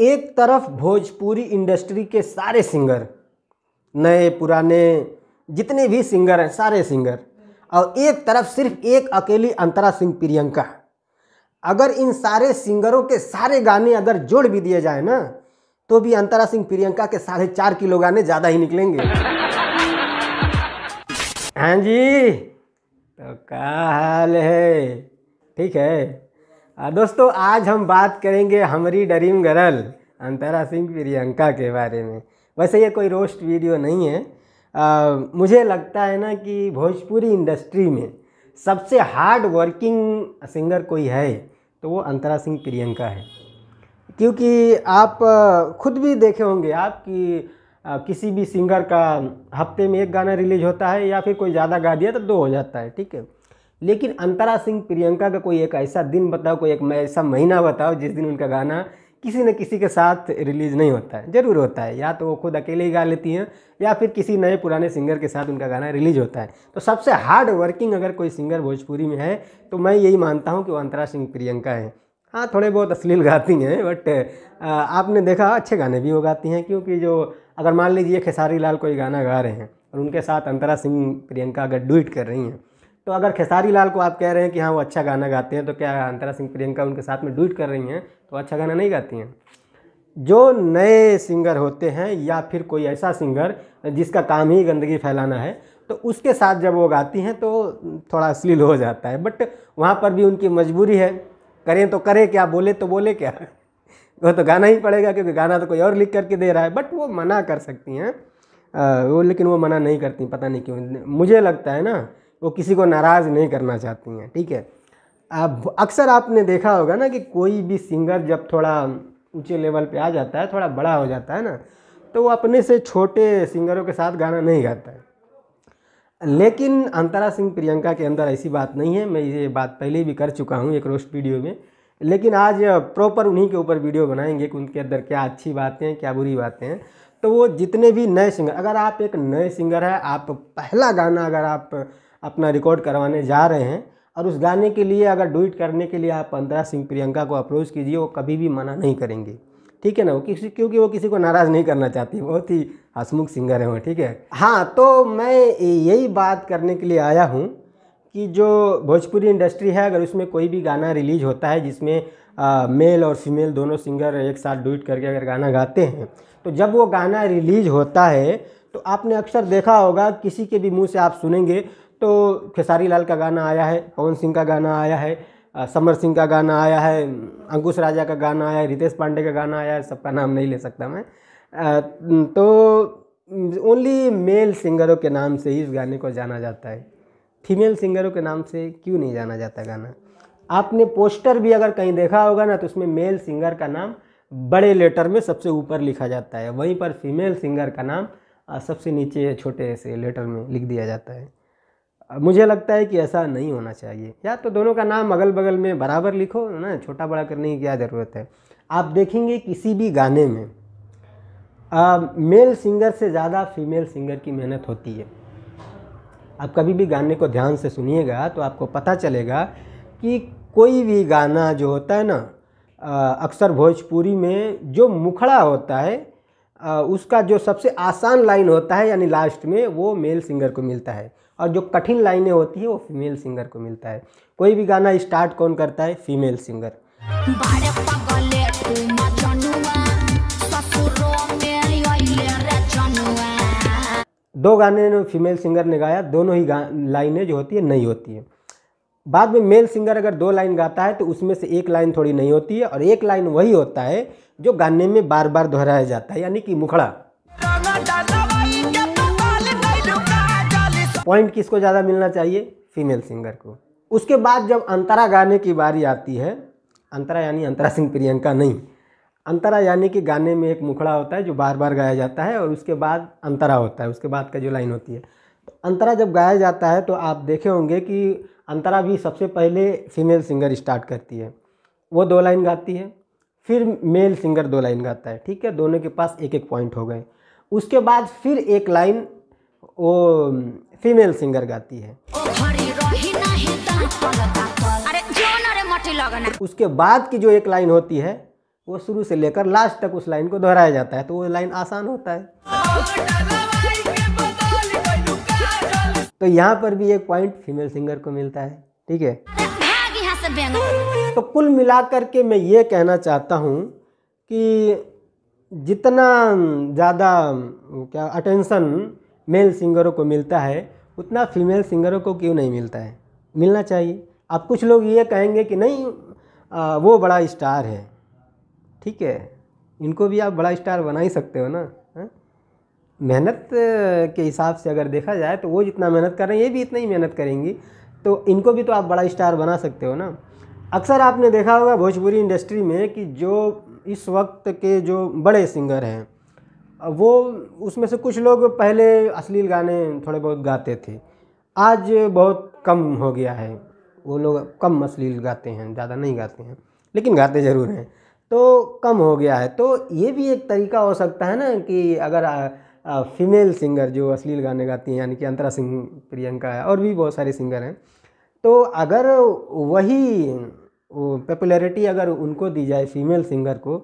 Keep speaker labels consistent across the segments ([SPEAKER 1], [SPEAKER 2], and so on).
[SPEAKER 1] एक तरफ भोजपुरी इंडस्ट्री के सारे सिंगर नए पुराने जितने भी सिंगर हैं सारे सिंगर और एक तरफ सिर्फ एक अकेली अंतरा सिंह प्रियंका अगर इन सारे सिंगरों के सारे गाने अगर जोड़ भी दिए जाए ना तो भी अंतरा सिंह प्रियंका के साढ़े चार किलो गाने ज़्यादा ही निकलेंगे हाँ जी तो क्या हाल है ठीक है दोस्तों आज हम बात करेंगे हमरी डरीम गर्ल अंतरा सिंह प्रियंका के बारे में वैसे ये कोई रोस्ट वीडियो नहीं है आ, मुझे लगता है ना कि भोजपुरी इंडस्ट्री में सबसे हार्ड वर्किंग सिंगर कोई है तो वो अंतरा सिंह प्रियंका है क्योंकि आप खुद भी देखे होंगे आप कि किसी भी सिंगर का हफ्ते में एक गाना रिलीज होता है या फिर कोई ज़्यादा गा दिया तो दो हो जाता है ठीक है लेकिन अंतरा सिंह प्रियंका का कोई एक ऐसा दिन बताओ कोई एक ऐसा महीना बताओ जिस दिन उनका गाना किसी न किसी के साथ रिलीज़ नहीं होता है ज़रूर होता है या तो वो खुद अकेले ही गा लेती हैं या फिर किसी नए पुराने सिंगर के साथ उनका गाना रिलीज होता है तो सबसे हार्ड वर्किंग अगर कोई सिंगर भोजपुरी में है तो मैं यही मानता हूँ कि वो अंतरा सिंह प्रियंका है हाँ थोड़े बहुत अश्लील गाती हैं बट आपने देखा अच्छे गाने भी वो गाती हैं क्योंकि जो अगर मान लीजिए खेसारी लाल कोई गाना गा रहे हैं और उनके साथ अंतरा सिंह प्रियंका अगर डुइट कर रही हैं तो अगर खेसारी लाल को आप कह रहे हैं कि हाँ वो अच्छा गाना गाते हैं तो क्या अंतरा सिंह प्रियंका उनके साथ में डूट कर रही हैं तो अच्छा गाना नहीं गाती हैं जो नए सिंगर होते हैं या फिर कोई ऐसा सिंगर जिसका काम ही गंदगी फैलाना है तो उसके साथ जब वो गाती हैं तो थोड़ा अश्लील हो जाता है बट वहाँ पर भी उनकी मजबूरी है करें तो करें क्या बोले तो बोले क्या वो तो गाना ही पड़ेगा क्योंकि गाना तो कोई और लिख करके दे रहा है बट वो मना कर सकती हैं वो लेकिन वो मना नहीं करती पता नहीं क्यों मुझे लगता है ना वो किसी को नाराज़ नहीं करना चाहती हैं ठीक है अब अक्सर आपने देखा होगा ना कि कोई भी सिंगर जब थोड़ा ऊंचे लेवल पे आ जाता है थोड़ा बड़ा हो जाता है ना तो वो अपने से छोटे सिंगरों के साथ गाना नहीं गाता है लेकिन अंतरा सिंह प्रियंका के अंदर ऐसी बात नहीं है मैं ये बात पहले भी कर चुका हूँ एक रोस्ट वीडियो में लेकिन आज प्रॉपर उन्हीं के ऊपर वीडियो बनाएंगे कि उनके अंदर क्या अच्छी बातें हैं क्या बुरी बातें हैं तो वो जितने भी नए सिंगर अगर आप एक नए सिंगर है आप पहला गाना अगर आप अपना रिकॉर्ड करवाने जा रहे हैं और उस गाने के लिए अगर डुइट करने के लिए आप अंतरा सिंह प्रियंका को अप्रोच कीजिए वो कभी भी मना नहीं करेंगे ठीक है ना वो किसी क्योंकि वो किसी को नाराज़ नहीं करना चाहती बहुत ही हसमुख सिंगर है वो ठीक है हाँ तो मैं यही बात करने के लिए आया हूँ कि जो भोजपुरी इंडस्ट्री है अगर उसमें कोई भी गाना रिलीज होता है जिसमें आ, मेल और फीमेल दोनों सिंगर एक साथ डुइट करके अगर गाना गाते हैं तो जब वो गाना रिलीज होता है तो आपने अक्सर देखा होगा किसी के भी मुंह से आप सुनेंगे तो खेसारी लाल का गाना आया है पवन सिंह का गाना आया है समर सिंह का गाना आया है अंकुश राजा का गाना आया है रितेश पांडे का गाना आया है सबका नाम नहीं ले सकता मैं तो ओनली मेल सिंगरों के नाम से ही इस गाने को जाना जाता है फीमेल सिंगरों के नाम से क्यों नहीं जाना जाता गाना आपने पोस्टर भी अगर कहीं देखा होगा ना तो उसमें मेल सिंगर का नाम बड़े लेटर में सबसे ऊपर लिखा जाता है वहीं पर फीमेल सिंगर का नाम सबसे नीचे छोटे से लेटर में लिख दिया जाता है मुझे लगता है कि ऐसा नहीं होना चाहिए या तो दोनों का नाम अगल बगल में बराबर लिखो ना छोटा बड़ा करने की क्या ज़रूरत है आप देखेंगे किसी भी गाने में आ, मेल सिंगर से ज़्यादा फीमेल सिंगर की मेहनत होती है आप कभी भी गाने को ध्यान से सुनिएगा तो आपको पता चलेगा कि कोई भी गाना जो होता है ना अक्सर भोजपुरी में जो मुखड़ा होता है उसका जो सबसे आसान लाइन होता है यानी लास्ट में वो मेल सिंगर को मिलता है और जो कठिन लाइनें होती है वो फीमेल सिंगर को मिलता है कोई भी गाना स्टार्ट कौन करता है फीमेल सिंगर दो गाने फीमेल सिंगर ने गाया दोनों ही लाइनें जो होती है नहीं होती है बाद में मेल सिंगर अगर दो लाइन गाता है तो उसमें से एक लाइन थोड़ी नहीं होती है और एक लाइन वही होता है जो गाने में बार बार दोहराया जाता है यानी कि मुखड़ा पॉइंट किसको ज़्यादा मिलना चाहिए फीमेल सिंगर को उसके बाद जब अंतरा गाने की बारी आती है अंतरा यानी अंतरा सिंह प्रियंका नहीं अंतरा यानी कि गाने में एक मुखड़ा होता है जो बार बार गाया जाता है और उसके बाद अंतरा होता है उसके बाद का जो लाइन होती है तो अंतरा जब गाया जाता है तो आप देखे होंगे कि अंतरा भी सबसे पहले फीमेल सिंगर स्टार्ट करती है वो दो लाइन गाती है फिर मेल सिंगर दो लाइन गाता है ठीक है दोनों के पास एक एक पॉइंट हो गए उसके बाद फिर एक लाइन वो फीमेल सिंगर गाती है तो उसके बाद की जो एक लाइन होती है वो शुरू से लेकर लास्ट तक उस लाइन को दोहराया जाता है तो वो लाइन आसान होता है तो यहाँ पर भी एक पॉइंट फीमेल सिंगर को मिलता है ठीक है तो कुल मिलाकर के मैं ये कहना चाहता हूँ कि जितना ज़्यादा क्या अटेंशन मेल सिंगरों को मिलता है उतना फीमेल सिंगरों को क्यों नहीं मिलता है मिलना चाहिए अब कुछ लोग ये कहेंगे कि नहीं आ, वो बड़ा स्टार है ठीक है इनको भी आप बड़ा स्टार बना ही सकते हो ना मेहनत के हिसाब से अगर देखा जाए तो वो जितना मेहनत कर रहे हैं ये भी इतना ही मेहनत करेंगी तो इनको भी तो आप बड़ा स्टार बना सकते हो ना अक्सर आपने देखा होगा भोजपुरी इंडस्ट्री में कि जो इस वक्त के जो बड़े सिंगर हैं वो उसमें से कुछ लोग पहले अश्लील गाने थोड़े बहुत गाते थे आज बहुत कम हो गया है वो लोग कम अश्लील गाते हैं ज़्यादा नहीं गाते हैं लेकिन गाते ज़रूर हैं तो कम हो गया है तो ये भी एक तरीका हो सकता है ना कि अगर फीमेल सिंगर जो अश्लील गाने गाती हैं यानी कि अंतरा सिंह प्रियंका है और भी बहुत सारे सिंगर हैं तो अगर वही पॉपुलैरिटी अगर उनको दी जाए फीमेल सिंगर को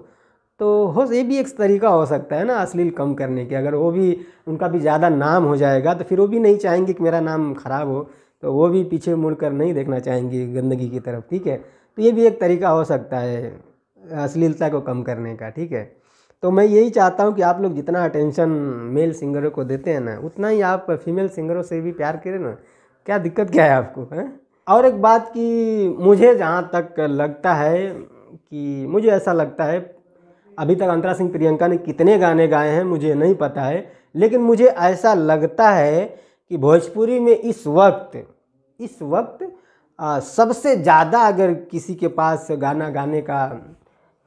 [SPEAKER 1] तो हो ये भी एक तरीका हो सकता है ना अश्लील कम करने के अगर वो भी उनका भी ज़्यादा नाम हो जाएगा तो फिर वो भी नहीं चाहेंगे कि मेरा नाम ख़राब हो तो वो भी पीछे मुड़ कर नहीं देखना चाहेंगी गंदगी की तरफ ठीक है तो ये भी एक तरीका हो सकता है अश्लीलता को कम करने का ठीक है तो मैं यही चाहता हूँ कि आप लोग जितना अटेंशन मेल सिंगरों को देते हैं ना उतना ही आप फीमेल सिंगरों से भी प्यार करें ना क्या दिक्कत क्या है आपको है और एक बात कि मुझे जहाँ तक लगता है कि मुझे ऐसा लगता है अभी तक अंतरा सिंह प्रियंका ने कितने गाने गाए हैं मुझे नहीं पता है लेकिन मुझे ऐसा लगता है कि भोजपुरी में इस वक्त इस वक्त आ, सबसे ज़्यादा अगर किसी के पास गाना गाने का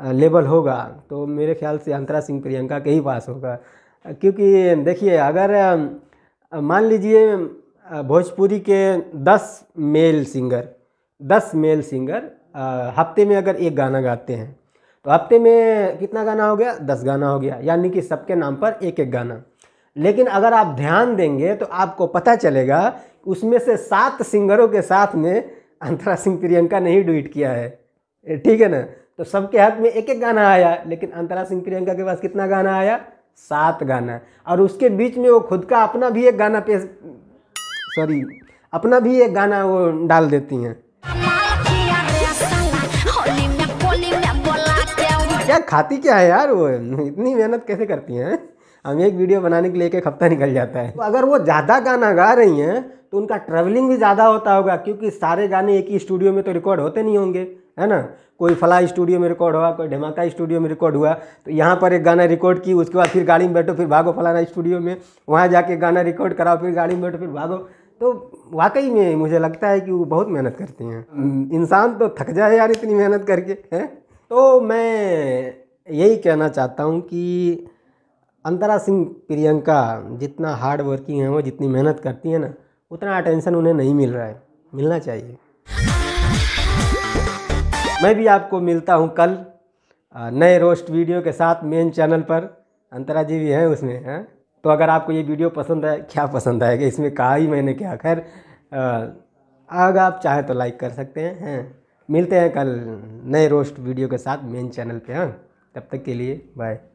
[SPEAKER 1] लेवल होगा तो मेरे ख्याल से अंतरा सिंह प्रियंका के ही पास होगा क्योंकि देखिए अगर मान लीजिए भोजपुरी के दस मेल सिंगर दस मेल सिंगर हफ्ते में अगर एक गाना गाते हैं तो हफ्ते में कितना गाना हो गया दस गाना हो गया यानी कि सबके नाम पर एक एक गाना लेकिन अगर आप ध्यान देंगे तो आपको पता चलेगा उसमें से सात सिंगरों के साथ में अंतरा सिंह प्रियंका ने ही ट्वीट किया है ठीक है ना तो सबके हाथ में एक एक गाना आया लेकिन अंतरा सिंह प्रियंका के पास कितना गाना आया सात गाना और उसके बीच में वो खुद का अपना भी एक गाना पेश सॉरी अपना भी एक गाना वो डाल देती हैं क्या खाती क्या है यार वो इतनी मेहनत कैसे करती हैं हम एक वीडियो बनाने के लिए एक हफ्ता निकल जाता है तो अगर वो ज़्यादा गाना गा रही हैं तो उनका ट्रैवलिंग भी ज़्यादा होता होगा क्योंकि सारे गाने एक ही स्टूडियो में तो रिकॉर्ड होते नहीं होंगे है ना कोई फला स्टूडियो में रिकॉर्ड हुआ कोई धमाका स्टूडियो में रिकॉर्ड हुआ तो यहाँ पर एक गाना रिकॉर्ड की उसके बाद फिर गाड़ी में बैठो फिर भागो फलाना स्टूडियो में वहाँ जाके गाना रिकॉर्ड कराओ फिर गाड़ी में बैठो फिर भागो तो वाकई में मुझे लगता है कि वो बहुत मेहनत करते हैं इंसान तो थक जाए यार इतनी मेहनत करके है तो मैं यही कहना चाहता हूँ कि अंतरा सिंह प्रियंका जितना हार्ड वर्किंग है वो जितनी मेहनत करती है ना उतना अटेंशन उन्हें नहीं मिल रहा है मिलना चाहिए मैं भी आपको मिलता हूँ कल नए रोस्ट वीडियो के साथ मेन चैनल पर अंतरा जी भी हैं उसमें हैं तो अगर आपको ये वीडियो पसंद आए क्या पसंद आएगा इसमें कहा ही मैंने क्या खैर अगर आप चाहें तो लाइक कर सकते हैं हैं मिलते हैं कल नए रोस्ट वीडियो के साथ मेन चैनल पे हाँ तब तक के लिए बाय